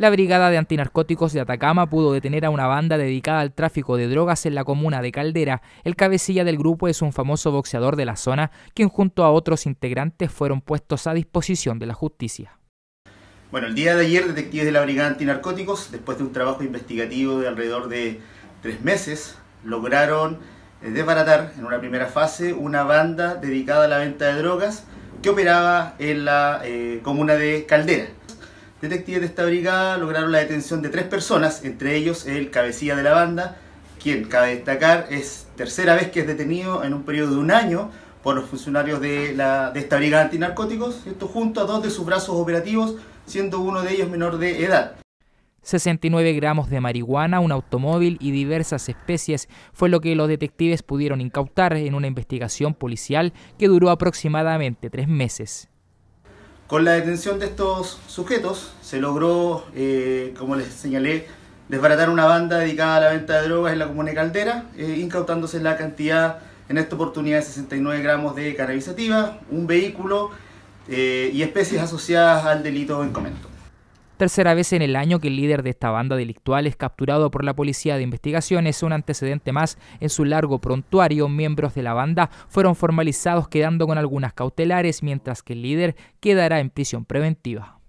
La Brigada de Antinarcóticos de Atacama pudo detener a una banda dedicada al tráfico de drogas en la comuna de Caldera. El cabecilla del grupo es un famoso boxeador de la zona, quien junto a otros integrantes fueron puestos a disposición de la justicia. Bueno, el día de ayer, detectives de la Brigada Antinarcóticos, después de un trabajo investigativo de alrededor de tres meses, lograron eh, desbaratar en una primera fase una banda dedicada a la venta de drogas que operaba en la eh, comuna de Caldera. Detectives de esta brigada lograron la detención de tres personas, entre ellos el cabecilla de la banda, quien, cabe destacar, es tercera vez que es detenido en un periodo de un año por los funcionarios de, esta brigada antinarcóticos, esto junto a dos de sus brazos operativos, siendo uno de ellos menor de edad. 69 gramos de marihuana, un automóvil y diversas especies fue lo que los detectives pudieron incautar en una investigación policial que duró aproximadamente tres meses. Con la detención de estos sujetos se logró, eh, como les señalé, desbaratar una banda dedicada a la venta de drogas en la comuna de Caldera, eh, incautándose la cantidad, en esta oportunidad, de 69 gramos de cannabisativa, un vehículo eh, y especies asociadas al delito en comento tercera vez en el año que el líder de esta banda delictual es capturado por la policía de investigaciones, un antecedente más en su largo prontuario. Miembros de la banda fueron formalizados quedando con algunas cautelares, mientras que el líder quedará en prisión preventiva.